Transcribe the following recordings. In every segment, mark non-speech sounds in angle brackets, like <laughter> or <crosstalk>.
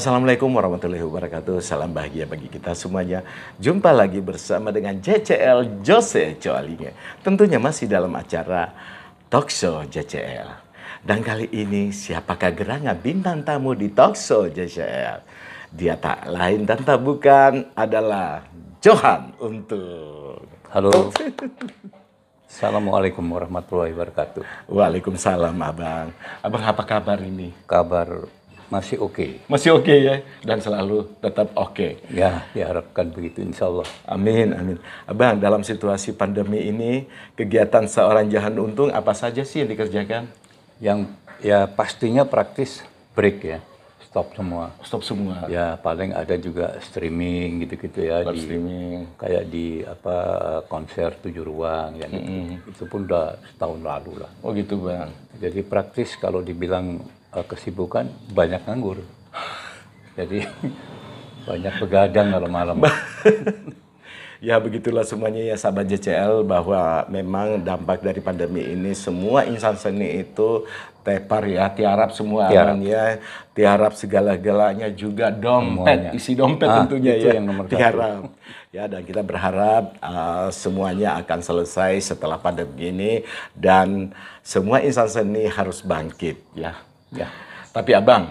Assalamualaikum warahmatullahi wabarakatuh. Salam bahagia bagi kita semuanya. Jumpa lagi bersama dengan JCL Jose Coalinge. Tentunya masih dalam acara Talkshow JCL. Dan kali ini siapakah gerangan bintang tamu di Talkshow JCL? Dia tak lain dan tak bukan adalah Johan Untuk Halo. Assalamualaikum warahmatullahi wabarakatuh. Waalaikumsalam, Abang. Abang apa kabar ini? Kabar masih oke. Okay. Masih oke okay, ya, dan selalu tetap oke. Okay. Ya, diharapkan begitu insya Allah. Amin, amin. Abang, dalam situasi pandemi ini, kegiatan seorang Jahan Untung apa saja sih yang dikerjakan? Yang ya pastinya praktis break ya, stop semua. Stop semua. Ya, paling ada juga streaming gitu-gitu ya. di, streaming. Kayak di apa konser tujuh ruang, ya mm -hmm. itu, itu pun udah setahun lalu lah. Oh gitu bang. Jadi praktis kalau dibilang uh, kesibukan banyak nganggur. Jadi banyak begadang kalau malam. <laughs> ya begitulah semuanya ya sahabat JCL bahwa memang dampak dari pandemi ini semua insan seni itu tepar ya tiarap semua tiarap. Aman, ya tiarap segala-galanya juga dompet semuanya. isi dompet ah, tentunya ya yang nomor tiarap ya dan kita berharap uh, semuanya akan selesai setelah pandemi ini dan semua insan seni harus bangkit ya Ya. Tapi abang,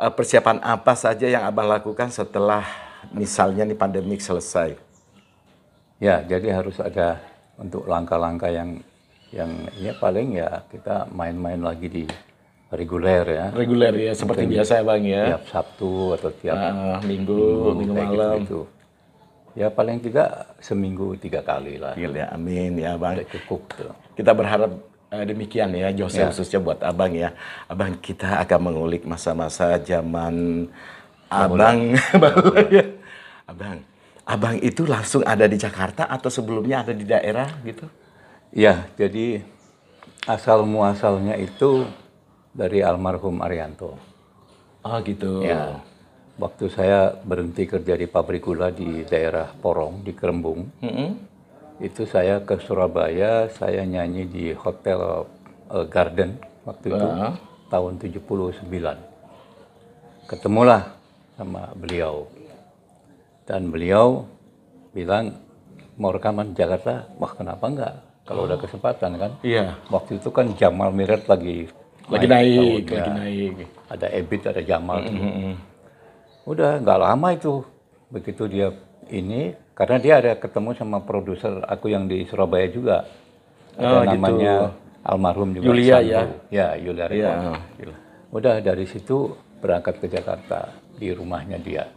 eh, persiapan apa saja yang abang lakukan setelah misalnya nih pandemik selesai? Ya, jadi harus ada untuk langkah-langkah yang yang ini ya paling ya kita main-main lagi di reguler ya. Reguler ya, seperti Mungkin biasa ya bang ya. Tiap Sabtu atau tiap ah, ah minggu, minggu, minggu malam. Gitu, Ya paling tidak seminggu tiga kali lah. ya, amin ya bang. cukup Kita berharap Eh, demikian ya Jose ya. khususnya buat abang ya. Abang kita akan mengulik masa-masa zaman abang. ya. <laughs> Abang, abang itu langsung ada di Jakarta atau sebelumnya ada di daerah gitu? Ya, jadi asal muasalnya itu dari almarhum Arianto. Ah oh, gitu. Ya. Waktu saya berhenti kerja di pabrik gula di daerah Porong di Kerembung. Mm -hmm itu saya ke Surabaya, saya nyanyi di Hotel uh, Garden waktu itu uh -huh. tahun 79. Ketemulah sama beliau. Dan beliau bilang mau rekaman Jakarta, wah kenapa enggak? Kalau udah kesempatan kan. Iya. Waktu itu kan Jamal Mirat lagi lagi naik, lagi naik. Ada Ebit, ada Jamal. Mm -hmm. Udah nggak lama itu. Begitu dia ini karena dia ada ketemu sama produser aku yang di Surabaya juga. Ada ah, gitu. namanya gitu. almarhum juga. Yulia Sandu. ya. Ya, Yulia Ya. Udah dari situ berangkat ke Jakarta di rumahnya dia.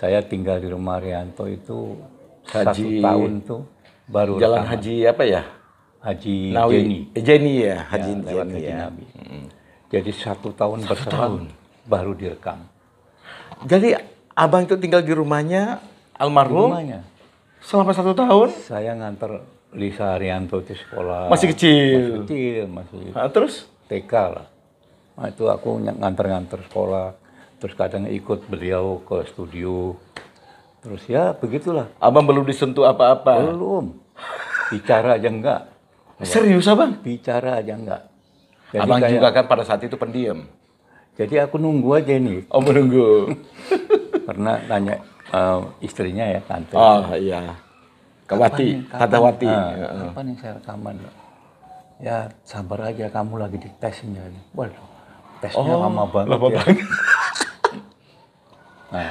Saya tinggal di rumah Rianto itu Haji, satu tahun tuh baru Jalan rekaman. Haji apa ya? Haji Nawi. Jenny. Eh, Jenny ya, ya Haji ya, Jenny Haji ya. Nabi. Jadi satu tahun satu berserang tahun. baru direkam. Jadi abang itu tinggal di rumahnya almarhum selama satu tahun saya nganter Lisa Arianto di sekolah masih kecil masih kecil masih ha, ah, terus TK lah nah, itu aku nganter-nganter sekolah terus kadang ikut beliau ke studio terus ya begitulah abang belum disentuh apa-apa belum bicara aja enggak serius abang bicara aja enggak jadi abang kayak, juga kan pada saat itu pendiam jadi aku nunggu aja ini oh menunggu karena <laughs> tanya uh, istrinya ya tante. Oh iya. Kawati, kata Kapan, Apa nih ah, iya, ah. saya rekaman? Ya sabar aja kamu lagi di tesnya. Waduh, tesnya oh, lama banget. Lama ya. banget. <laughs> nah,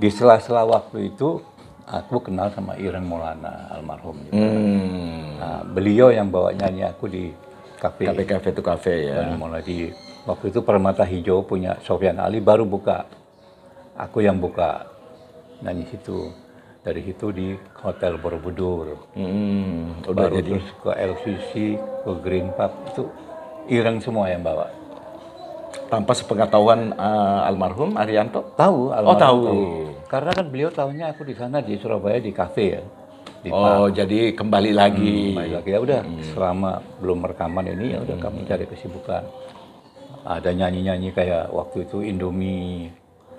di sela-sela waktu itu aku kenal sama Iren Maulana almarhum juga. Gitu. Hmm. Nah, beliau yang bawa nyanyi aku di kafe. Kafe kafe itu kafe ya. Mulai di waktu itu Permata Hijau punya Sofian Ali baru buka. Aku yang buka nyanyi situ dari situ di Hotel Borobudur. Hmm, udah Baru jadi. terus ke LCC, ke Green Park itu Ireng semua yang bawa. Tanpa sepengetahuan uh, almarhum Arianto? Tahu, oh, almarhum. Oh, tahu. tahu. Karena kan beliau tahunya aku di sana di Surabaya di kafe ya. Di oh, park. jadi kembali lagi. Hmm, kembali lagi. Ya udah, hmm. selama belum rekaman ini ya udah hmm. kamu cari kesibukan. Ada nyanyi-nyanyi kayak waktu itu Indomie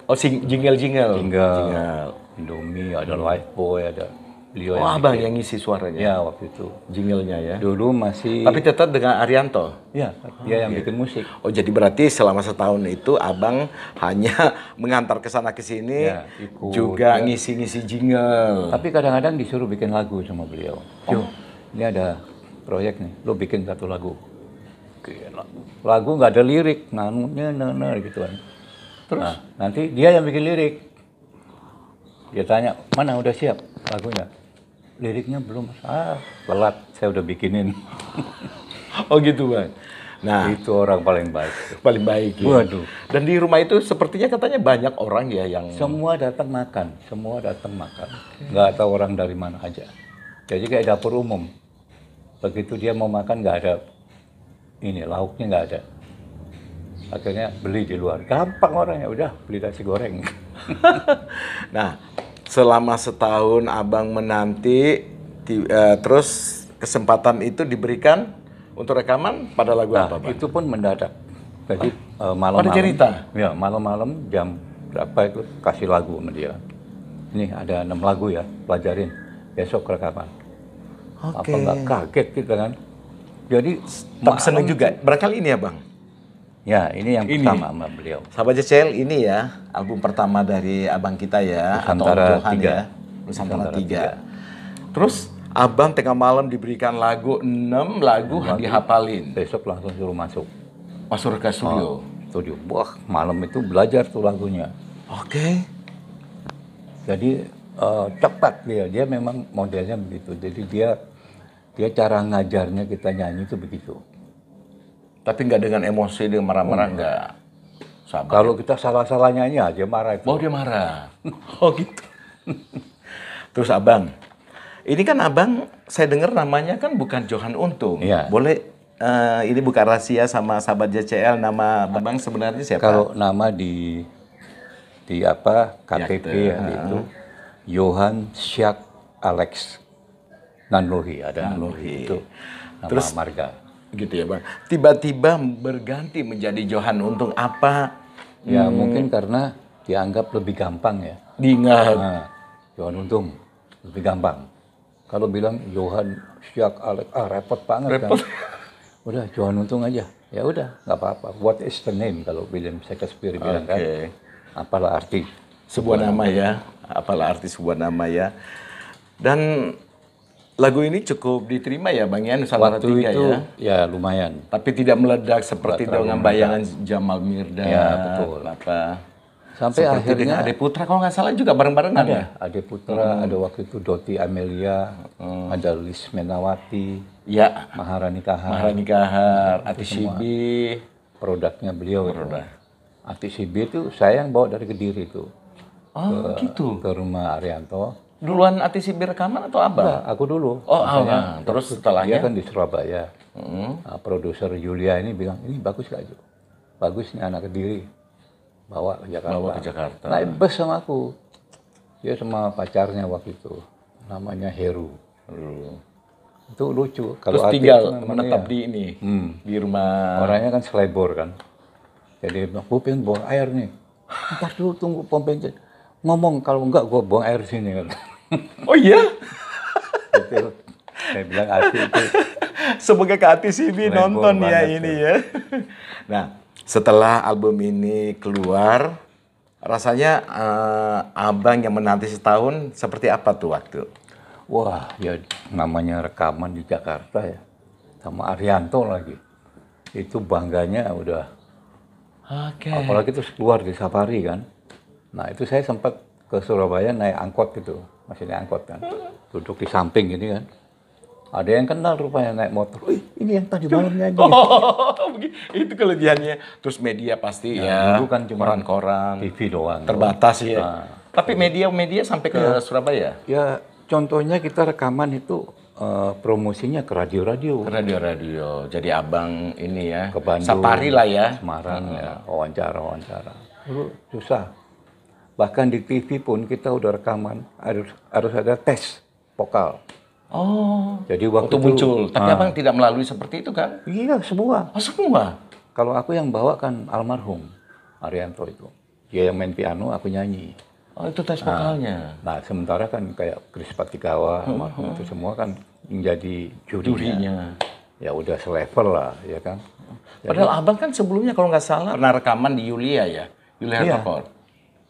Oh, sing, jingle, jingle. Jingle. jingle. Indomie, ada hmm. Life Boy, ada beliau. Oh, yang abang yang ngisi suaranya. Ya, waktu itu. Jinglenya ya. Dulu masih Tapi tetap dengan Arianto. Ya, dia yang iya. bikin musik. Oh, jadi berarti selama setahun itu abang hanya <laughs> mengantar ke sana ke sini ya, ikut, juga ngisi-ngisi ya. jingle. Tapi kadang-kadang disuruh bikin lagu sama beliau. Oh, ini ada proyek nih, lo bikin satu lagu. Lagu nggak ada lirik, nanunya, nah, gituan. gitu kan Terus nah, nanti dia yang bikin lirik. Dia tanya, "Mana udah siap lagunya?" Liriknya belum. Ah, pelat. Saya udah bikinin. <laughs> oh gitu, Bang. Nah, itu orang paling baik. Paling baik ya. Waduh. Dan di rumah itu sepertinya katanya banyak orang ya yang semua datang makan, semua datang makan. Okay. Nggak tahu orang dari mana aja. Jadi kayak dapur umum. Begitu dia mau makan nggak ada ini lauknya nggak ada akhirnya beli di luar gampang orangnya udah beli nasi goreng <laughs> nah selama setahun abang menanti di, uh, eh, terus kesempatan itu diberikan untuk rekaman pada lagu nah, apa bang? itu pun mendadak jadi ah. Eh, uh, malam pada cerita ya malam-malam jam berapa itu kasih lagu sama dia ini ada enam lagu ya pelajarin besok rekaman okay. apa nggak kaget gitu kan jadi tak seneng juga berkali ini ya bang Ya, ini yang ini. pertama sama beliau. Sahabat Jecel, ini ya album pertama dari abang kita ya, Nusantara atau ya. Nusantara 3. 3. Terus abang tengah malam diberikan lagu enam lagu yang dihafalin. Besok langsung suruh masuk. Masuk ke studio. Oh, studio. Wah, malam itu belajar tuh lagunya. Oke. Okay. Jadi uh, eh, cepat dia, dia memang modelnya begitu. Jadi dia dia cara ngajarnya kita nyanyi itu begitu. Tapi nggak dengan emosi, dia marah-marah nggak. Hmm. nggak. Sabar. Kalau kita salah-salahnya aja marah itu. Oh dia marah. <laughs> oh gitu. Terus abang, ini kan abang saya dengar namanya kan bukan Johan Untung. Iya. Boleh uh, ini bukan rahasia sama sahabat JCL nama abang sebenarnya siapa? Kalau nama di di apa KTP ya, yang ah. itu Johan Syak Alex Nanlohi ada Nanlohi. itu nama Terus, marga gitu ya bang tiba-tiba berganti menjadi Johan Untung apa ya hmm. mungkin karena dianggap lebih gampang ya diingat nah, Johan Untung lebih gampang kalau bilang Johan Syak Alek ah repot banget kan. repot. kan <laughs> udah Johan Untung aja ya udah nggak apa-apa what is the name kalau William Shakespeare bilang okay. kan apalah arti sebuah, sebuah nama, nama ya apalah arti sebuah nama ya dan Lagu ini cukup diterima ya Bang Yan ya. Waktu itu, ya. lumayan. Tapi tidak meledak seperti dengan bayangan Jamal Mirda. Ya, betul. Apa sampai seperti akhirnya Ade Putra kalau nggak salah juga bareng bareng ada, ya? Ade Putra, hmm. ada waktu itu Doti Amelia, hmm. ada Lis Menawati, ya Maharani Kahar, Maharani Kahar, Ati Sibi, produknya beliau Produk. itu. Ati Sibi itu saya yang bawa dari Kediri itu. Oh, ke, gitu. Ke rumah Arianto duluan antisipasi rekaman atau apa? Nah, aku dulu. Oh, nah. Terus setelahnya? kan di Surabaya. Hmm. Nah, produser Julia ini bilang, ini bagus lah bagusnya Bagus nih anak Kediri. Bawa ke Jakarta. Bawa ke Jakarta. Naik bus sama aku. Dia sama pacarnya waktu itu. Namanya Heru. Heru. Itu lucu. Kalau Terus tinggal menetap di ini, hmm. di rumah. Orangnya kan selebor kan. Jadi, gue pengen bawa air nih. Ntar dulu tunggu pom bensin ngomong kalau enggak gue buang air sini. <laughs> Oh iya? itu saya bilang asli itu. Semoga ke hati sini nonton ya ini ya. Nah, setelah album ini keluar, rasanya uh, abang yang menanti setahun seperti apa tuh waktu? Wah, ya namanya rekaman di Jakarta ya, sama Arianto lagi. Itu bangganya udah. Okay. Apalagi terus keluar di Safari kan. Nah itu saya sempat ke Surabaya naik angkot gitu, masih naik angkot kan. Mm-hmm. Duduk di samping gini kan. Ada yang kenal rupanya naik motor. Wih, ini yang tadi malam nyanyi. <laughs> Oh, <laughs> itu kelebihannya. Terus media pasti ya. ya. Dulu kan cuma koran-koran. TV doang. Terbatas ya. Nah, Tapi media-media sampai ke ya, Surabaya? Ya, contohnya kita rekaman itu uh, promosinya ke radio-radio. Ke radio-radio. Jadi abang ini ya. Ke Bandung. Sapari lah ya. Semarang hmm. ya. Wawancara-wawancara. Dulu susah Bahkan di TV pun kita udah rekaman harus harus ada tes vokal. Oh. Jadi waktu itu, muncul. Tapi ah, abang tidak melalui seperti itu kan? Iya semua. Oh, semua. Kalau aku yang bawa kan almarhum Arianto itu. Dia yang main piano, aku nyanyi. Oh itu tes nah, vokalnya. Nah, nah sementara kan kayak Chris Patikawa, hmm, almarhum hmm. itu semua kan menjadi jurinya. jurinya. Ya udah selevel lah, ya kan. Jadi, Padahal abang kan sebelumnya kalau nggak salah pernah rekaman di Yulia ya, Yulia iya. Record.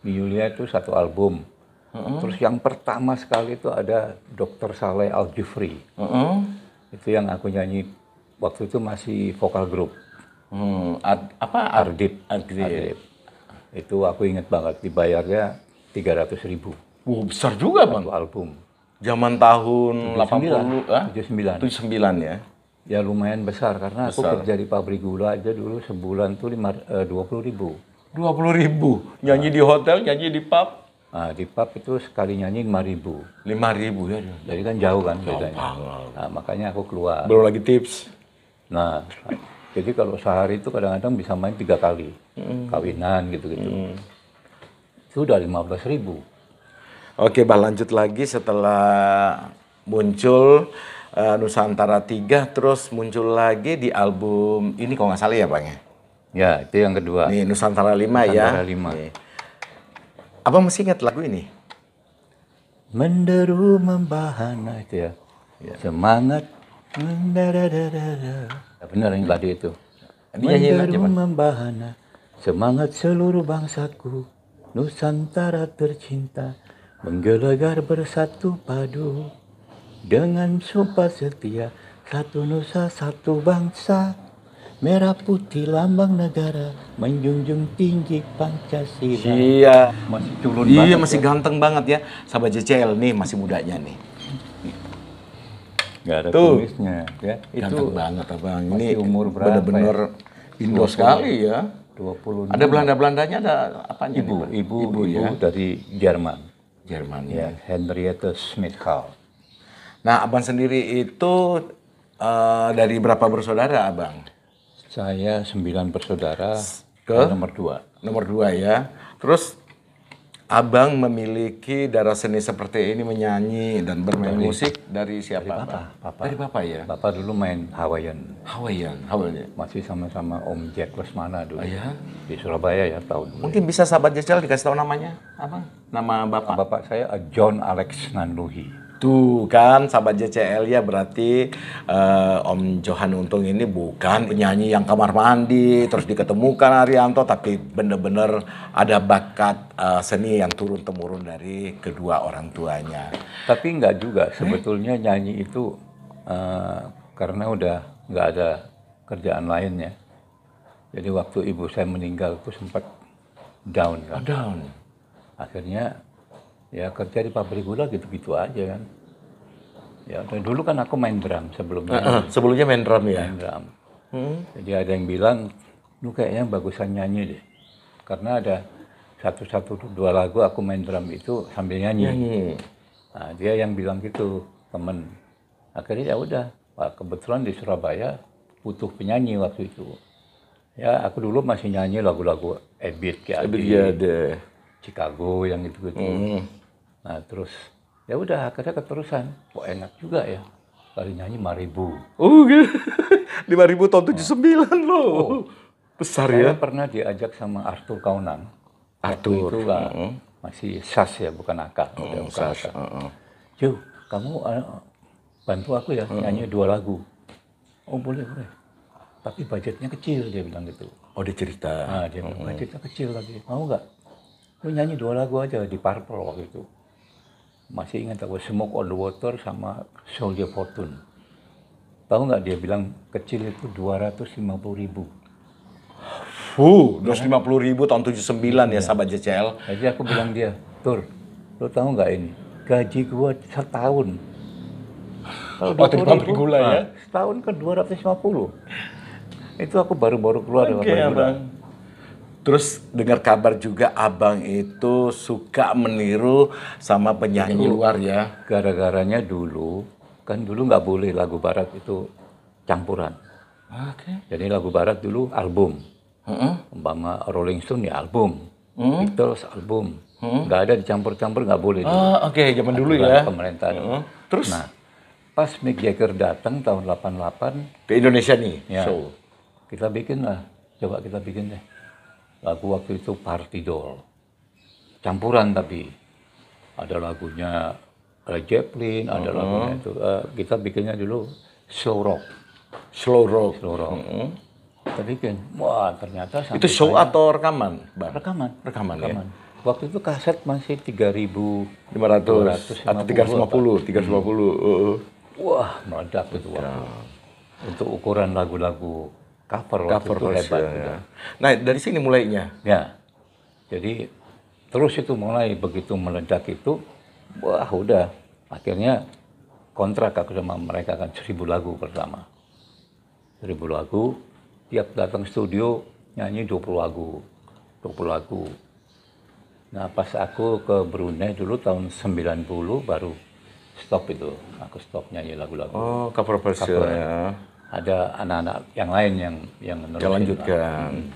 Yulia itu satu album. Mm-hmm. Terus yang pertama sekali itu ada Dr. Saleh Al Jufri. Mm-hmm. Itu yang aku nyanyi waktu itu masih vokal grup. Hmm, apa Ardip. Ardip. Itu aku ingat banget dibayarnya 300 ribu. Wow, besar juga bang. album. Zaman tahun 79, 80, ah? 79. 79 ya. Ya lumayan besar karena besar. aku kerja di pabrik gula aja dulu sebulan tuh lima, eh, 20 ribu. Dua puluh ribu. Nyanyi nah. di hotel, nyanyi di pub. Nah, di pub itu sekali nyanyi lima ribu. Lima ribu ya. Jadi kan jauh kan jauh bedanya. Nah, makanya aku keluar. Belum lagi tips. Nah, jadi kalau sehari itu kadang-kadang bisa main tiga kali. Mm. Kawinan gitu-gitu. Mm. Sudah lima belas ribu. Oke, Bah lanjut lagi setelah muncul uh, Nusantara tiga terus muncul lagi di album ini kalau nggak salah ya Bang ya? Ya, itu yang kedua. Ini Nusantara 5 ya. Nusantara 5. masih ingat lagu ini? Menderu membahana nah, itu ya. ya. Semangat Ya, benar yang tadi itu. Menderu membahana. Semangat seluruh bangsaku, Nusantara tercinta, menggelegar bersatu padu dengan sumpah setia, satu nusa satu bangsa merah putih lambang negara menjunjung tinggi Pancasila. Iya, masih culun iya, banget. Iya, masih ya. ganteng banget ya. Sahabat JCL nih masih mudanya nih. Gak ada Tuh. ya. Ganteng itu banget Abang. Ini umur berapa? Benar-benar ya? Indo sekali ya. 20. Ada Belanda-Belandanya ada apa ibu, ibu, ibu, ya? dari Jerman. Jerman ya. ya. Henriette Schmidhal. Nah, Abang sendiri itu uh, dari berapa bersaudara, Abang? Saya sembilan bersaudara ke nomor dua. Nomor dua ya. Terus abang memiliki darah seni seperti ini menyanyi dan bermain dari, musik dari siapa? Dari papa, papa. Dari papa ya. Papa dulu main Hawaiian. Hawaiian, Hawaiian. Masih sama-sama Om Jack Lesmana dulu. Iya. Di Surabaya ya tahun. Mungkin bisa sahabat jajal dikasih tahu namanya, apa? Nama bapak? Bapak saya John Alex Nanluhi. Tuh kan sahabat JCL ya berarti uh, Om Johan Untung ini bukan penyanyi yang kamar mandi terus diketemukan Arianto tapi bener-bener ada bakat uh, seni yang turun temurun dari kedua orang tuanya. Tapi nggak juga eh? sebetulnya nyanyi itu uh, karena udah nggak ada kerjaan lainnya. Jadi waktu ibu saya meninggal aku sempat down kan. down. Akhirnya ya kerja di pabrik gula gitu-gitu aja kan ya dan dulu kan aku main drum sebelumnya uh, uh, sebelumnya main drum ya main drum hmm. jadi ada yang bilang lu kayaknya bagusan nyanyi deh karena ada satu satu dua lagu aku main drum itu sambil nyanyi hmm. nah, dia yang bilang gitu temen akhirnya ya udah kebetulan di Surabaya butuh penyanyi waktu itu ya aku dulu masih nyanyi lagu-lagu Ebit kayak Ebit ya, Chicago yang gitu-gitu hmm nah terus ya udah akhirnya keterusan kok enak juga ya kali nyanyi lima ribu oh gitu <laughs> lima ribu tahun tujuh sembilan loh oh. besar saya ya pernah diajak sama Arthur Kaunan Arthur itu kan, uh masih sas ya bukan akal uh -huh. bukan sas. uh -huh. Jo kamu uh, bantu aku ya uh nyanyi dua lagu oh boleh boleh tapi budgetnya kecil dia bilang gitu oh dia cerita nah, dia bilang uh -huh. budgetnya kecil lagi mau nggak lu nyanyi dua lagu aja di parpol waktu itu masih ingat aku Smoke on the Water sama Soldier Fortune. Tahu nggak dia bilang kecil itu 250 ribu. Huh, 250 ribu tahun 79 ya, ya sahabat JCL. Jadi aku bilang dia, Tur, lo tahu nggak ini? Gaji gua setahun. oh, ribu, pabrik gula ya? Nah, setahun ke kan 250. Itu aku baru-baru keluar okay, dari Terus dengar kabar juga abang itu suka meniru sama penyanyi luar ya. Gara-garanya dulu kan dulu nggak boleh lagu barat itu campuran. Ah, oke. Okay. Jadi lagu barat dulu album. Uh-uh. Rolling Stone ya album. Uh-uh. Beatles album. Uh-uh. ada dicampur-campur nggak boleh. Ah oke okay. zaman dulu ya. Pemerintah. Uh-uh. Terus nah, pas Mick Jagger datang tahun 88 ke Indonesia nih. Ya, so. Kita bikin lah. Coba kita bikin deh lagu waktu itu Party Doll. Campuran tapi ada lagunya Led Zeppelin, ada uh -huh. lagunya itu. Uh, kita bikinnya dulu slow rock. Slow rock. Slow rock. Uh -huh. Kita bikin. Wah, ternyata sampai Itu show atau rekaman, Bang? Rekaman. Rekaman, ya? rekaman. Ya? Waktu itu kaset masih 3.500 atau 350, 350. Hmm. Uh -huh. Wah, meledak itu waktu. Ya. Untuk ukuran lagu-lagu cover, cover waktu itu lebat ya. Nah dari sini mulainya. Ya, jadi terus itu mulai begitu meledak itu, wah udah akhirnya kontrak aku sama mereka kan seribu lagu pertama, seribu lagu tiap datang studio nyanyi 20 lagu, 20 lagu. Nah pas aku ke Brunei dulu tahun 90 baru stop itu, aku stop nyanyi lagu-lagu. Oh cover version ya ada anak-anak yang lain yang yang lanjutkan. Hmm.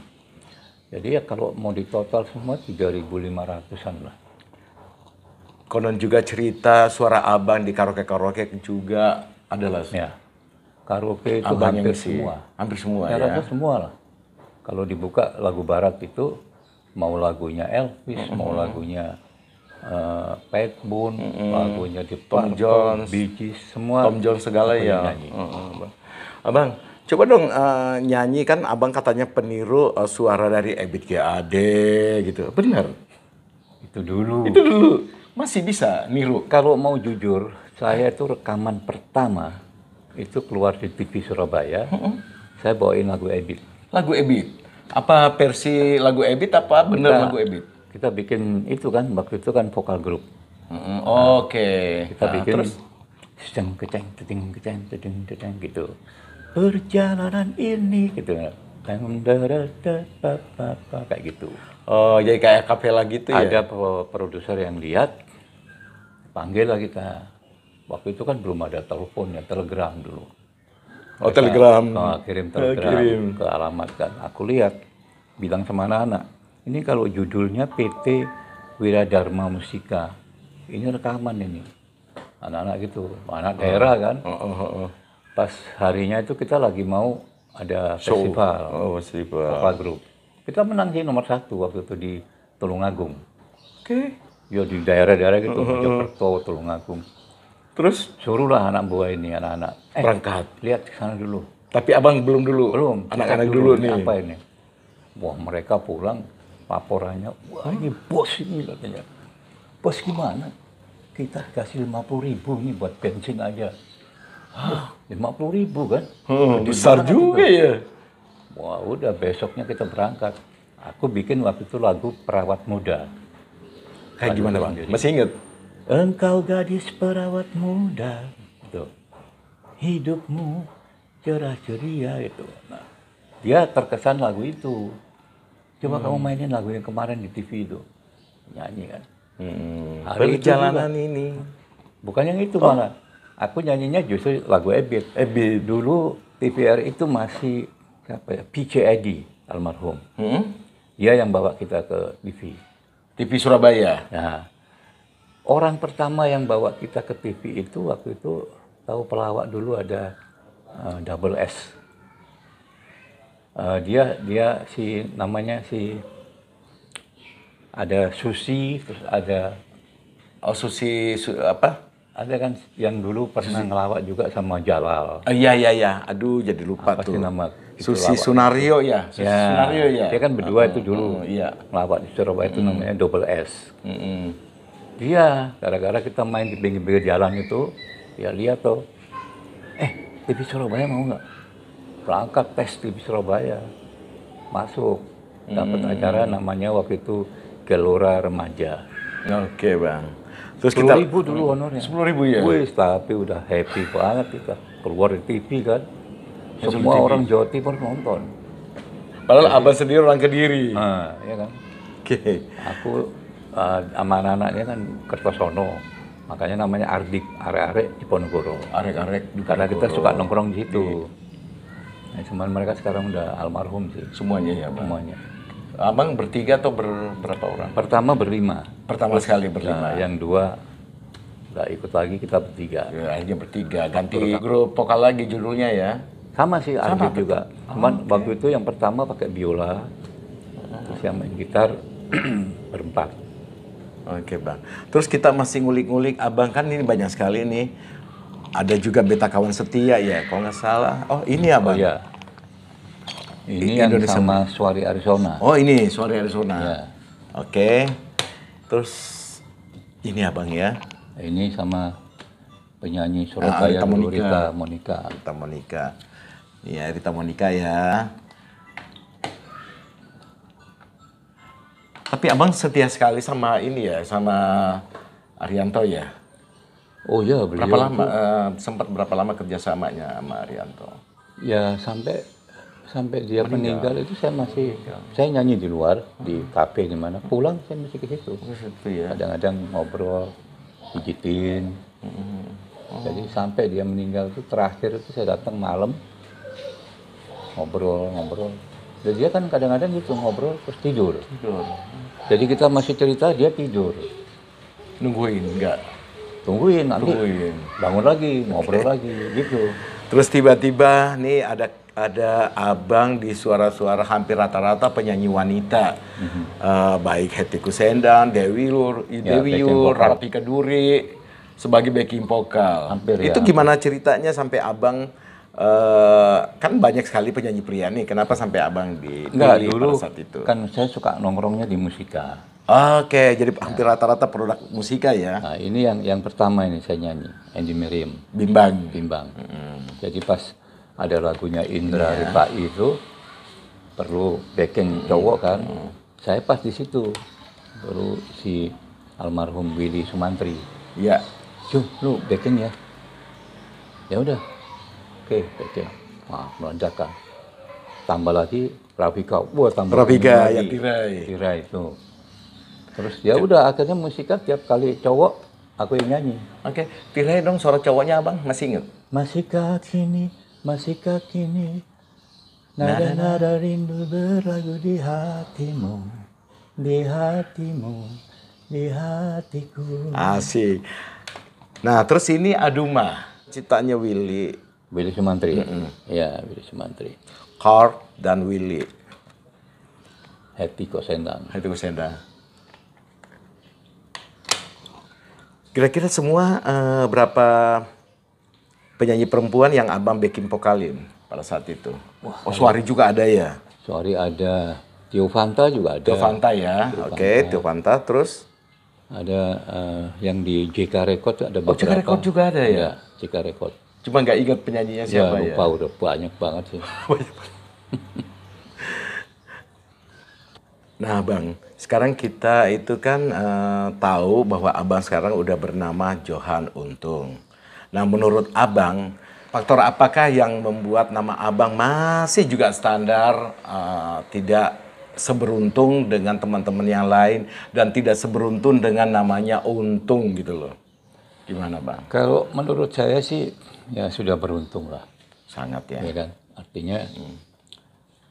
Jadi ya kalau mau ditotal semua 3.500-an lah. Konon juga cerita suara abang di karaoke-karaoke juga adalah ya. Karaoke itu abang hampir ngisi. semua. Hampir semua ya. Rasa semua lah. Kalau dibuka lagu barat itu mau lagunya Elvis, mm -hmm. mau lagunya uh, Pat Boone, mm -hmm. lagunya Tom Jones, Bee semua Tom Jones segala ya. Nyanyi. Mm -hmm. Abang, coba dong uh, nyanyi kan abang katanya peniru uh, suara dari Ebit GAD gitu. Benar? Itu dulu. Itu dulu. Masih bisa niru. Kalau mau jujur, saya itu rekaman pertama itu keluar di TV Surabaya. hmm Saya bawain lagu Ebit. Lagu Ebit. Apa versi lagu Ebit apa benar lagu Ebit? Kita bikin itu kan waktu itu kan vokal grup. hmm Oke. Kita nah, bikin terus? sedang keceng, keceng, keceng, teting keceng gitu perjalanan ini gitu kan? kayak gitu oh jadi kayak kapela gitu ada ya ada produser yang lihat panggil lah kita waktu itu kan belum ada telepon ya telegram dulu oh, Mereka, oh telegram oh, kirim telegram kirim. ke alamat kan aku lihat bilang sama anak-anak ini kalau judulnya PT Wiradharma Musika ini rekaman ini anak-anak gitu anak daerah oh. kan oh, oh, oh. oh pas harinya itu kita lagi mau ada Show. festival oh, festival apa grup kita menang sih nomor satu waktu itu di Tulungagung oke okay. ya di daerah-daerah gitu uh, uh, Tulungagung terus suruhlah anak buah ini anak-anak eh, berangkat lihat ke sana dulu tapi abang belum dulu belum anak-anak dulu, dulu nih apa ini wah mereka pulang laporannya wah ini bos ini katanya bos gimana kita kasih lima puluh ribu nih buat bensin aja lima puluh ribu kan hmm, besar juga itu. ya wah udah besoknya kita berangkat aku bikin waktu itu lagu perawat muda kayak eh, lagu gimana bang masih inget engkau gadis perawat muda itu hidupmu cerah ceria itu nah, dia terkesan lagu itu coba hmm. kamu mainin lagu yang kemarin di TV itu nyanyi kan hmm. hari jalanan ini bukan yang itu oh. malah aku nyanyinya justru lagu Ebit. Ebit. Dulu TVR itu masih apa ya? PC Edi almarhum. Hmm? Dia yang bawa kita ke TV. TV Surabaya. Nah, orang pertama yang bawa kita ke TV itu waktu itu tahu pelawak dulu ada uh, double S. Uh, dia dia si namanya si ada Susi terus ada oh Susi su, apa ada kan yang dulu pernah ngelawak juga sama Jalal. Uh, iya iya iya. Aduh jadi lupa Apa tuh. Sih nama Susi Sunario ya. ya. Susi ya. Sunario ya. Dia kan berdua uh, itu oh, dulu. Uh, iya. Ngelawak di Surabaya itu mm. namanya Double S. Dia -mm. Hmm. Iya, gara-gara kita main di pinggir-pinggir jalan itu, ya lihat tuh. Eh, TV Surabaya mau nggak? Berangkat tes TV Surabaya. Masuk. Dapat mm acara namanya waktu itu Gelora Remaja. Oke, okay, Bang. Terus kita ribu dulu honornya. Sepuluh ribu ya. Wih, tapi udah happy banget kita keluar di TV kan. Semua TV. orang Jawa Timur nonton. Padahal Jadi, abang sendiri orang kediri. Ah, iya kan. Oke. Okay. Aku uh, sama anak-anaknya kan Kertosono. Makanya namanya Ardik, arek-arek di Diponegoro. Arek-arek Karena kita suka nongkrong di situ. Iya. Nah, cuman mereka sekarang udah almarhum sih. Semuanya ya, Semuanya. Abang bertiga atau ber, berapa orang? Pertama berlima. Pertama sekali berlima. Nah, yang dua nggak ikut lagi kita bertiga. Ya, akhirnya bertiga. Ganti grup, grup vokal lagi judulnya ya. Sama sih Arjun juga. Ah, Cuman oh, okay. waktu itu yang pertama pakai biola, terus yang main gitar <clears throat> berempat. Oke bang. Terus kita masih ngulik-ngulik. Abang kan ini banyak sekali nih. Ada juga beta kawan setia ya, kalau nggak salah. Oh ini abang. Ya, oh, iya. Ini yang Indonesia sama Suari Arizona. Oh ini Suari Arizona. Ya. Oke. Okay. Terus ini abang ya? Ini sama penyanyi ah, Surabaya ah, Rita Monika. Rita Monika. Rita Iya Rita Monika ya. Tapi abang setia sekali sama ini ya, sama Arianto ya. Oh ya Berapa lama? Uh, sempat berapa lama kerjasamanya sama Arianto? Ya sampai sampai dia meninggal, meninggal itu saya masih meninggal. saya nyanyi di luar di kafe di mana pulang saya masih ke situ ya. kadang-kadang ngobrol pijitin hmm. oh. jadi sampai dia meninggal itu terakhir itu saya datang malam ngobrol ngobrol dan dia kan kadang-kadang gitu ngobrol terus tidur. tidur jadi kita masih cerita dia tidur nungguin enggak tungguin nanti tungguin. bangun lagi ngobrol okay. lagi gitu terus tiba-tiba nih ada ada abang di suara-suara hampir rata-rata penyanyi wanita mm-hmm. uh, baik Heti Kusendang, Dewi Lur, ya, Dewi Yur, Rapi Keduri sebagai backing vokal. Hampir, itu ya, gimana ceritanya sampai abang uh, kan banyak sekali penyanyi pria nih, kenapa sampai abang di dulu saat itu? Kan saya suka nongkrongnya di musika. Oke, jadi hampir rata-rata produk musika ya. Nah, ini yang yang pertama ini saya nyanyi, Andy Miriam. Bimbang. Bimbang. Mm-hmm. Jadi pas ada lagunya Indra yeah. Ripai itu perlu backing iya. cowok kan mm. saya pas di situ perlu si almarhum Willy Sumantri ya yeah. lu backing ya ya udah oke okay, backing wah melonjak kan tambah lagi Rafika buat tambah Rafika ya tirai tirai itu terus ya udah akhirnya musikal tiap kali cowok aku yang nyanyi oke okay. tirai dong suara cowoknya abang masih inget masih kini Masihkah kini nada-nada rindu berlagu di hatimu, di hatimu, di hatiku. Asik. Nah, terus ini Aduma, ciptanya Willy. Willy Sumantri. Mm -hmm. Ya, iya, Willy Sumantri. Carl dan Willy. Happy Kosendang. Happy Kosendang. Kira-kira semua uh, berapa penyanyi perempuan yang abang bikin vokalin pada saat itu. Wah, oh Suari juga ada ya? Suari ada. Tio Fanta juga ada. Tio Fanta ya, oke. Okay, Tio Fanta terus? Ada uh, yang di JK Record ada oh, beberapa. Oh JK Record juga ada ya? Iya, JK Record. Cuma nggak ingat penyanyinya ya, siapa ya? Lupa ya? udah banyak banget sih. <laughs> banyak Nah, Bang, sekarang kita itu kan uh, tahu bahwa Abang sekarang udah bernama Johan Untung. Nah, menurut Abang, faktor apakah yang membuat nama Abang masih juga standar, uh, tidak seberuntung dengan teman-teman yang lain dan tidak seberuntung dengan namanya Untung gitu loh? Gimana, Bang? Kalau menurut saya sih ya sudah beruntung lah. Sangat ya. Ya kan? Artinya hmm.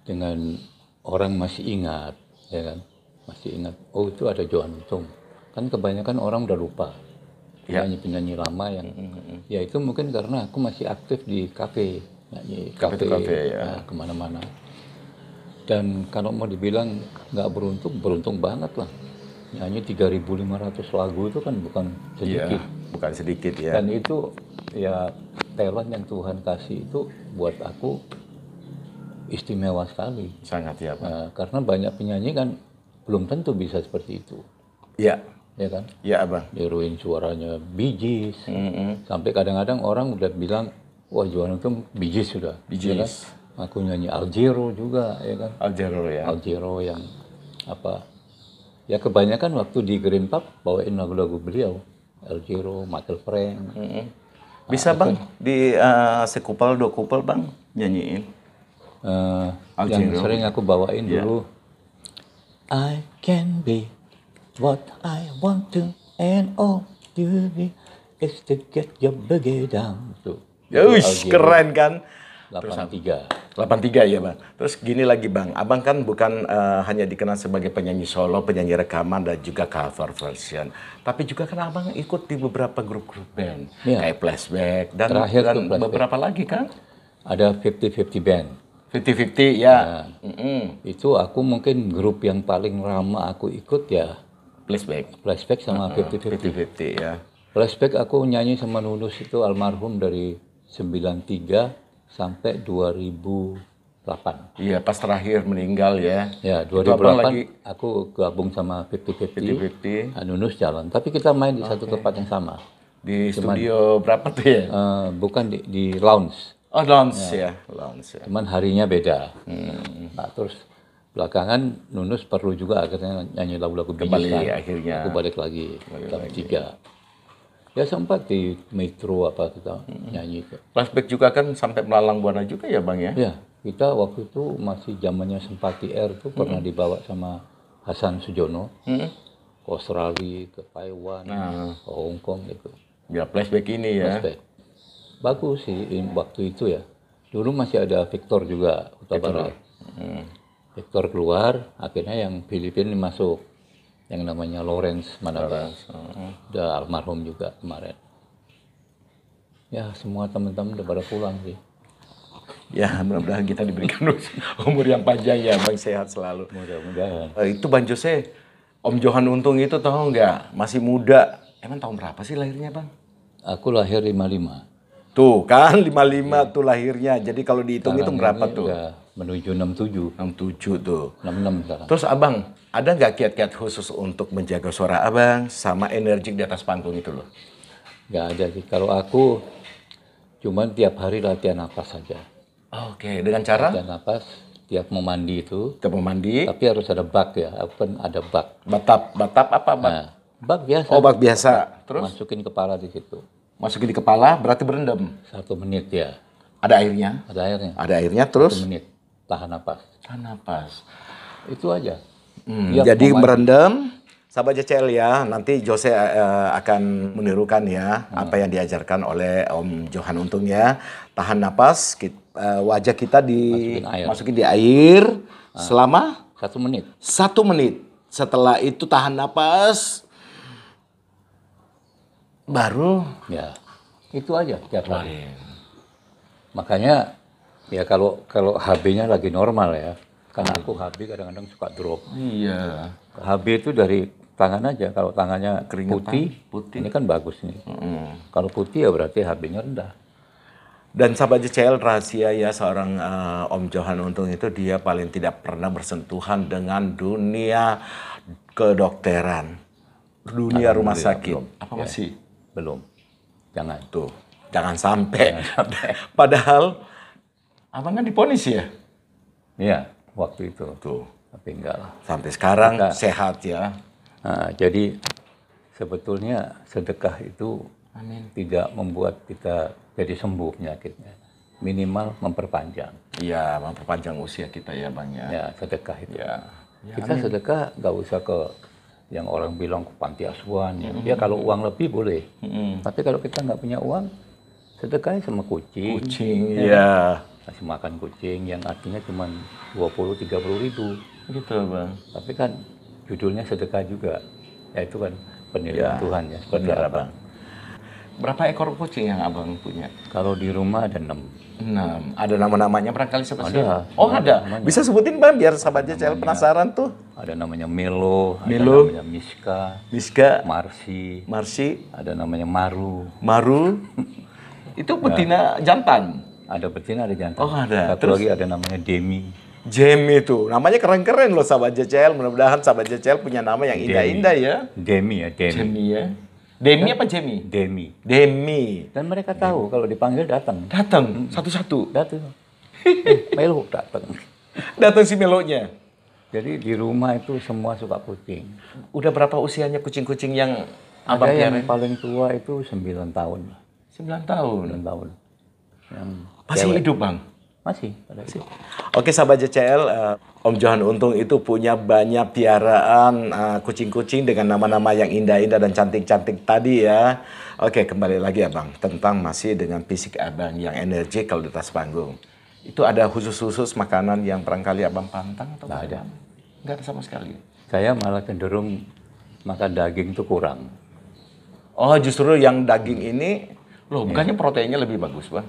dengan orang masih ingat, ya kan? Masih ingat, oh itu ada Johan Untung. Kan kebanyakan orang udah lupa penyanyi-penyanyi ya. lama yang hmm. ya itu mungkin karena aku masih aktif di kafe nyanyi kafe, kafe ya. nah, kemana-mana dan kalau mau dibilang nggak beruntung beruntung banget lah nyanyi 3.500 lagu itu kan bukan sedikit ya, bukan sedikit ya dan itu ya talent yang Tuhan kasih itu buat aku istimewa sekali sangat ya Pak. Nah, karena banyak penyanyi kan belum tentu bisa seperti itu ya ya kan? Iya abang. Niruin suaranya bijis. Mm -hmm. Sampai kadang-kadang orang udah bilang, wah jualan itu bijis sudah. Ya bijis. Ya kan? Aku nyanyi Aljero juga, ya kan? Aljero ya. Aljero yang apa? Ya kebanyakan waktu di Green Pub bawain lagu-lagu beliau, Aljero, Michael Frank. Mm -hmm. Bisa nah, bang di uh, sekupal dua kupal bang nyanyiin. Uh, yang sering aku bawain yeah. dulu. I can be What I want to and all to be is to get your boogie down. Tuh. Yush, ya, keren kan? 83. 83 ya bang. Terus gini lagi bang, abang kan bukan uh, hanya dikenal sebagai penyanyi solo, penyanyi rekaman dan juga cover version, tapi juga kan abang ikut di beberapa grup-grup band ya. kayak Flashback dan, Terakhir dan flashback. beberapa lagi kan? Ada 50-50 band. 50-50 ya. Nah, mm -mm. Itu aku mungkin grup yang paling lama aku ikut ya flashback flashback sama fifty fifty fifty ya flashback aku nyanyi sama Nunus itu almarhum dari 93 sampai 2008 iya pas terakhir meninggal ya ya 2008 lagi... aku gabung sama fifty fifty nah, Nunus jalan tapi kita main di okay. satu tempat yang sama di Cuman, studio berapa tuh ya uh, bukan di, di lounge Oh, lounge ya. ya. Lounge ya. Cuman harinya beda. Hmm. Nah, terus belakangan Nunus perlu juga akhirnya nyanyi lagu-lagu Kembali kan. akhirnya. Aku balik lagi tahun tiga. Ya sempat di metro apa kita hmm. nyanyi itu. Flashback juga kan sampai melalang buana juga ya bang ya? Ya kita waktu itu masih zamannya Sempati Air tuh hmm. pernah dibawa sama Hasan Sujono hmm. ke Australia, ke Taiwan, nah. ke Hong Kong gitu. Ya flashback ini ya. Flashback. Bagus sih waktu itu ya. Dulu masih ada Victor juga Huta Barat. Mm. Victor keluar akhirnya yang Filipin masuk yang namanya Lawrence Manabe oh. udah oh. almarhum juga kemarin ya semua teman-teman udah pada pulang sih Ya, mudah-mudahan kita diberikan <laughs> umur yang panjang ya, Bang sehat selalu. Mudah-mudahan. Uh, itu Bang Jose, Om Johan Untung itu tau nggak? Masih muda. Emang tahun berapa sih lahirnya, Bang? Aku lahir 55. Tuh kan 55 iya. yeah. tuh lahirnya. Jadi kalau dihitung itu berapa tuh? Menuju 67. 67 tuh. 66 sekarang. Terus abang, ada nggak kiat-kiat khusus untuk menjaga suara abang sama energik di atas panggung itu loh? Nggak ada sih. Kalau aku cuman tiap hari latihan nafas saja. Oke, okay. dengan cara? Latihan nafas tiap mau mandi itu. Tiap mau mandi. Tapi harus ada bak ya, open kan ada bak. Batap, batap apa bak? Nah, bak biasa. Oh, bak biasa. Terus? Masukin kepala di situ masukin di kepala berarti berendam. Satu menit ya. Ada airnya? Ada airnya. Ada airnya terus? Satu menit. Tahan napas. Tahan napas. Itu aja. Hmm, jadi berendam, sahabat JCL ya, nanti Jose uh, akan menirukan ya hmm. apa yang diajarkan oleh Om Johan Untung ya. Tahan napas, kita, uh, eh, wajah kita masukin air, masukin di air hmm. selama satu menit. Satu menit. Setelah itu tahan napas, baru ya itu aja tiap hari. Lain. Makanya ya kalau kalau HB-nya lagi normal ya. Karena aku HB kadang-kadang suka drop. Iya. HB itu dari tangan aja. Kalau tangannya Keringetan, putih, putih, ini kan bagus nih. Mm. Kalau putih ya berarti HB-nya rendah. Dan sahabat JCL rahasia ya seorang uh, Om Johan Untung itu dia paling tidak pernah bersentuhan dengan dunia kedokteran, dunia rumah sakit. Apa ya. Belum. Jangan tuh. Jangan sampai. Jangan sampai. <laughs> Padahal abang kan diponis ya? Iya, waktu itu. Tuh. Tapi enggak lah. Sampai sekarang Kita, sehat ya. Nah, jadi sebetulnya sedekah itu Amin. tidak membuat kita jadi sembuh penyakitnya. Minimal memperpanjang. Iya, memperpanjang usia kita ya Bang ya. Ya, sedekah itu. Ya. ya kita amin. sedekah nggak usah ke yang orang bilang ke panti asuhan. Mm-hmm. Ya kalau uang lebih boleh. Mm-hmm. Tapi kalau kita nggak punya uang, sedekah sama kucing. Kucing, ya. ya. Kasih makan kucing yang artinya cuma dua puluh tiga puluh ribu. Gitu, Bang. Tapi kan judulnya sedekah juga. Ya itu kan penilaian ya. Tuhan ya. Seperti apa. Bang. Berapa ekor kucing yang abang punya? Kalau di rumah ada enam. Enam. Ada nama-namanya barangkali siapa sih? Oh, ada. Oh ada. Namanya. Bisa sebutin bang biar sahabat JCL penasaran tuh. Ada namanya Milo. Milo. Ada namanya Miska. Miska. Marsi. Marsi. Ada namanya Maru. Maru. Itu nah. betina ya. jantan. Ada betina ada jantan. Oh ada. Satu Terus? lagi ada namanya Demi. Demi itu. Namanya keren-keren loh sahabat JCL. Mudah-mudahan sahabat JCL punya nama yang indah-indah ya. Demi ya, Demi. Demi ya. Demi kan? apa Jamie? Demi. Demi. Dan mereka tahu Demi. kalau dipanggil datang. Datang satu satu-satu. Datang. <laughs> Melo datang. Datang si melonya. Jadi di rumah itu semua suka kucing. Udah berapa usianya kucing-kucing yang ada yang paling tua itu sembilan tahun. Sembilan tahun. 9 tahun. Yang Masih cewek. hidup, Bang? Masih pada Oke sahabat JCL, uh, eh, Om Johan Untung itu punya banyak piaraan kucing eh, kucing-kucing dengan nama-nama yang indah-indah dan cantik-cantik tadi ya. Oke kembali lagi abang ya, tentang masih dengan fisik abang yang energi kalau di atas panggung. Itu ada khusus-khusus makanan yang barangkali abang pantang atau? Nggak ada. Nggak ada sama sekali. Saya malah cenderung makan daging itu kurang. Oh justru yang daging ini, loh bukannya iya. proteinnya lebih bagus bang?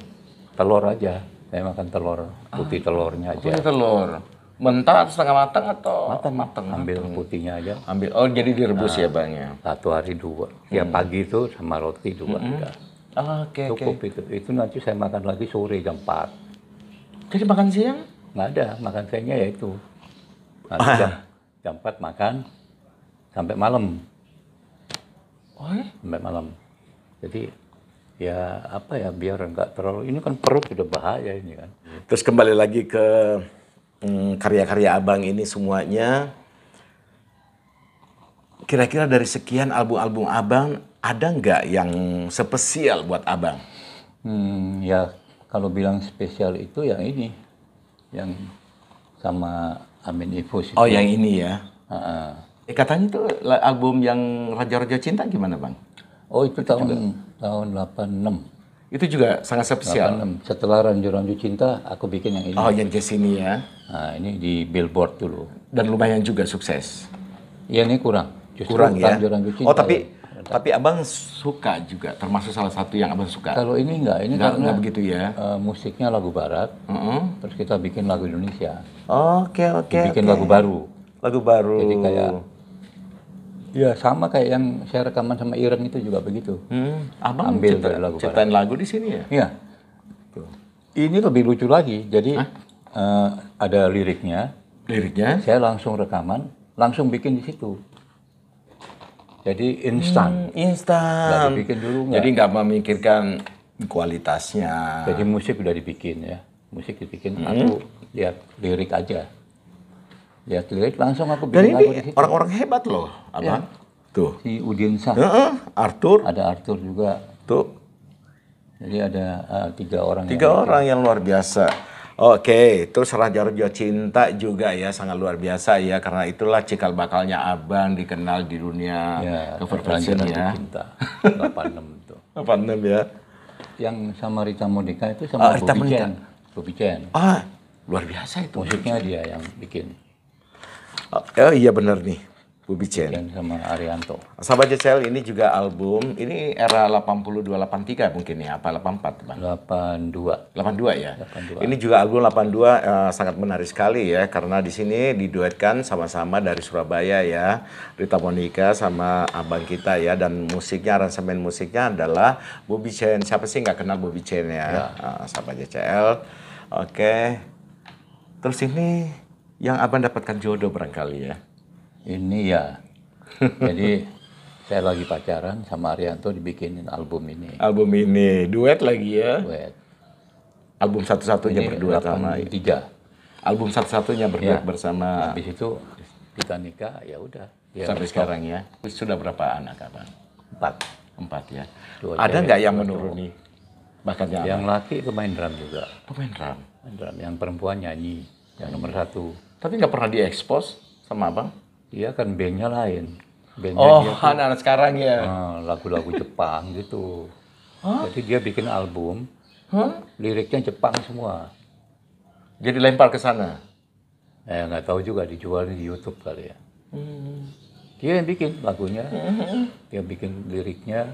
Telur aja saya makan telur, putih ah, telurnya aja. Putih telur. Mentah atau setengah matang atau matang, matang ambil matang. putihnya aja. Ambil. Oh, jadi direbus nah, ya, Bang ya. Satu hari dua. Tiap ya, hmm. pagi itu sama roti dua hmm. Ah, oke oke. okay, Cukup okay. itu. Itu nanti saya makan lagi sore jam 4. Jadi makan siang? Nggak ada, makan siangnya ya itu. Nanti ah. jam, jam 4 makan sampai malam. Oh, ya? Sampai malam. Jadi ya apa ya biar enggak terlalu ini kan perut udah bahaya ini kan. Terus kembali lagi ke hmm, karya-karya abang ini semuanya kira-kira dari sekian album-album abang ada nggak yang spesial buat abang? Hmm, ya kalau bilang spesial itu yang ini, yang sama Amin Ifus. Itu. Oh yang ini ya? Uh -uh. Eh katanya itu album yang Raja-Raja Cinta gimana bang? Oh itu tahun Juga tahun 86. Itu juga sangat spesial. 86. Setelah Ranju-Ranju Cinta, aku bikin yang ini. Oh, yang di sini ya. Nah, ini di billboard dulu. Dan lumayan juga sukses. Iya, ini kurang. Justru kurang ya. Ranju-Ranju Cinta. Oh, tapi ya. tapi abang suka juga, termasuk salah satu yang abang suka. Kalau ini enggak, ini enggak, karena enggak begitu ya. Uh, musiknya lagu barat, mm -hmm. terus kita bikin lagu Indonesia. Oke okay, oke. Okay, bikin okay. lagu baru. Lagu baru. Jadi kayak Ya sama kayak yang saya rekaman sama Ireng itu juga begitu. Hmm. Abang Ambil cita, lagu ciptain lagu di sini ya? Iya. Ini lebih lucu lagi. Jadi uh, ada liriknya. Liriknya? Saya langsung rekaman, langsung bikin di situ. Jadi instan. Hmm, instan. Gak dibikin dulu nggak? Jadi nggak memikirkan kualitasnya. Jadi musik udah dibikin ya. Musik dibikin hmm. aku lihat lirik aja. Ya klik langsung aku bilang Dan orang-orang hebat loh, Abang. Ya. Tuh. Si Udin Sah. Uh -uh. Arthur. Ada Arthur juga. Tuh. Jadi ada uh, tiga orang. Tiga yang orang yang luar biasa. Oke, okay. terus Raja Rejo Cinta juga ya sangat luar biasa ya karena itulah cikal bakalnya Abang dikenal di dunia ya, kepercayaan ya. Cinta 86 itu. 86 ya. Yang sama Rita Monica itu sama ah, Rita Bobby Chen. Bobby Chen. Ah, luar biasa itu. Musiknya dia yang bikin. Oh, iya benar nih. Bubi Chen. sama Arianto. Sahabat JCL ini juga album, ini era 8283 83 mungkin ya, apa 84 Bang? 82. 82 ya? 82. Ini juga album 82 uh, eh, sangat menarik sekali ya, karena di sini diduetkan sama-sama dari Surabaya ya, Rita Monica sama abang kita ya, dan musiknya, aransemen musiknya adalah Bubi Chen. Siapa sih nggak kenal Bubi Chen ya, ya. Uh, sahabat JCL. Oke, okay. terus ini yang abang dapatkan jodoh barangkali ya? Ini ya. <laughs> Jadi saya lagi pacaran sama Arianto dibikinin album ini. Album ini duet lagi ya? Duet. Album satu-satunya berdua sama. Tiga. Album satu-satunya berdua ya. bersama. Habis itu kita nikah ya udah. Ya, Sampai stop. sekarang ya. Sudah berapa anak abang? Empat. Empat ya. Dua Ada nggak yang menuruni? Bahkan yang, yang laki pemain drum juga. Pemain drum. Pemain drum. Yang perempuan nyanyi. Yang nomor satu. Tapi nggak pernah diekspos sama abang. Dia kan bandnya lain. Bandnya oh, anak anak sekarang ya. Ah, lagu-lagu uh, Jepang gitu. Huh? Jadi dia bikin album, huh? liriknya Jepang semua. Jadi lempar ke sana. Eh nggak tahu juga dijual di YouTube kali ya. Hmm. Dia yang bikin lagunya, hmm. dia bikin liriknya.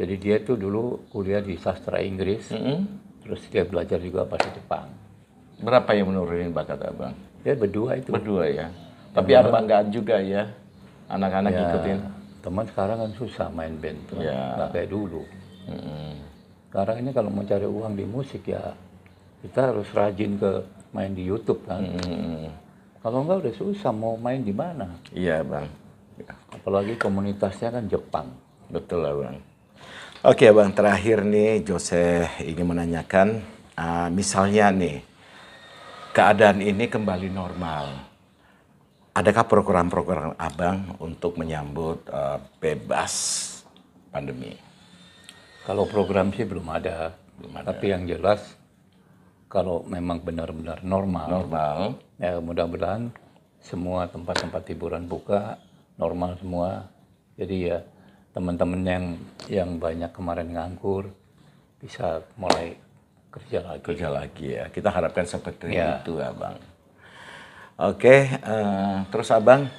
Jadi dia itu dulu kuliah di sastra Inggris, hmm. terus dia belajar juga bahasa Jepang. Berapa yang menurunin bakat abang? Ya berdua itu. Berdua ya. Tapi ada banggaan juga ya anak-anak ya, ikutin Teman sekarang kan susah main band tuh. Ya. Gak kayak dulu. Hmm. Sekarang ini kalau mau cari uang di musik ya kita harus rajin ke main di YouTube kan. Hmm. Kalau enggak udah susah mau main di mana? Iya bang. Apalagi komunitasnya kan Jepang. Betul lah bang. Oke bang, terakhir nih Jose ingin menanyakan, uh, misalnya nih keadaan ini kembali normal. Adakah program-program Abang untuk menyambut uh, bebas pandemi? Kalau program sih belum ada, belum ada. tapi yang jelas kalau memang benar-benar normal, normal, ya mudah-mudahan semua tempat-tempat hiburan buka normal semua. Jadi ya teman-teman yang yang banyak kemarin nganggur bisa mulai kerja lagi kerja lagi ya kita harapkan seperti ya. itu abang oke uh, terus abang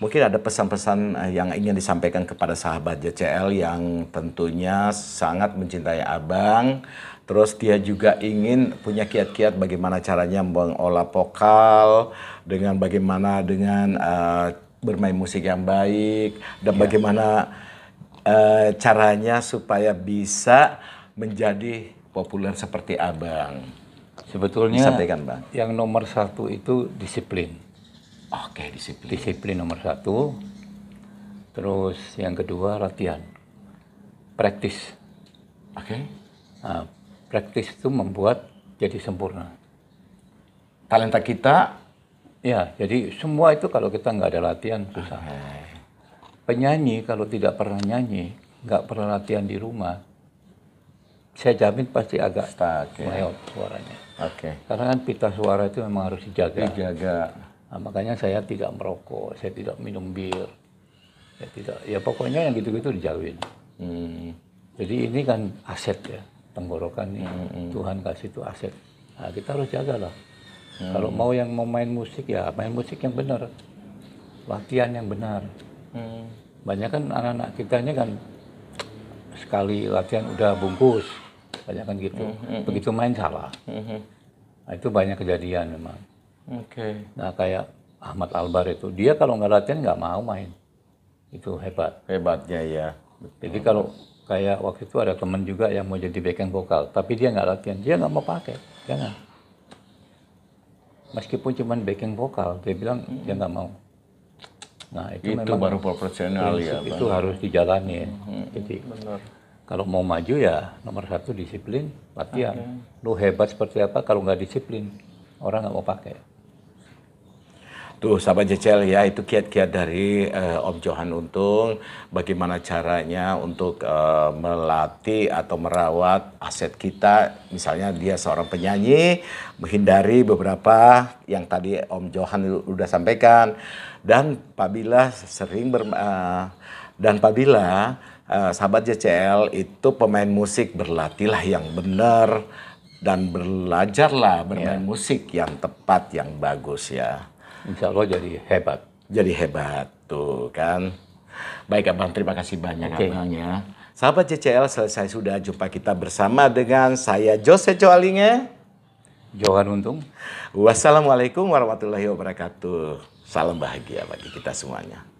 mungkin ada pesan-pesan eh, yang ingin disampaikan kepada sahabat JCL yang tentunya sangat mencintai abang terus dia juga ingin punya kiat-kiat bagaimana caranya mengolah vokal dengan bagaimana dengan uh, bermain musik yang baik dan ya. bagaimana uh, caranya supaya bisa menjadi populer seperti abang? Sebetulnya Sampaikan, Bang. yang nomor satu itu disiplin. Oke, disiplin. Disiplin nomor satu. Terus yang kedua latihan. Praktis. Oke. Nah, praktis itu membuat jadi sempurna. Talenta kita? Ya, jadi semua itu kalau kita nggak ada latihan susah. Okay. Penyanyi kalau tidak pernah nyanyi, nggak pernah latihan di rumah, saya jamin pasti agak Stuck, ya. suaranya. Oke. Okay. Karena kan pita suara itu memang harus dijaga. Dijaga. Nah, makanya saya tidak merokok, saya tidak minum bir, saya tidak. Ya pokoknya yang gitu-gitu dijauhin. Hmm. Jadi ini kan aset ya tenggorokan ini hmm, hmm. Tuhan kasih itu aset. Nah, kita harus jaga lah. Hmm. Kalau mau yang mau main musik ya main musik yang benar, latihan yang benar. Hmm. Banyak kan anak-anak kita ini kan sekali latihan udah bungkus, kan gitu. Mm-hmm. Begitu main salah. Mm-hmm. Nah, itu banyak kejadian memang. Oke. Okay. Nah kayak Ahmad Albar itu, dia kalau nggak latihan nggak mau main. Itu hebat. Hebatnya ya. Betul. Jadi kalau kayak waktu itu ada teman juga yang mau jadi backing vokal, tapi dia nggak latihan, dia nggak mau pakai, jangan. Meskipun cuma backing vokal, dia bilang hmm. dia nggak mau. Nah itu, itu memang baru profesional ya. Itu harus dijalani. Hmm. Jadi. Benar kalau mau maju ya nomor satu disiplin latihan okay. lu hebat seperti apa kalau nggak disiplin orang nggak mau pakai Tuh, sahabat Jecel ya, itu kiat-kiat dari uh, Om Johan Untung, bagaimana caranya untuk uh, melatih atau merawat aset kita, misalnya dia seorang penyanyi, menghindari beberapa yang tadi Om Johan sudah sampaikan, dan Pabila sering ber, uh, eh, dan Pabila eh, sahabat JCL itu pemain musik berlatihlah yang benar dan belajarlah bermain yeah. musik yang tepat yang bagus ya. Insya Allah jadi hebat. Jadi hebat tuh kan. Baik abang terima kasih banyak okay. abang ya. Sahabat JCL selesai sudah jumpa kita bersama dengan saya Jose Coalinge. Johan Untung. Wassalamualaikum warahmatullahi wabarakatuh. Salam bahagia bagi kita semuanya.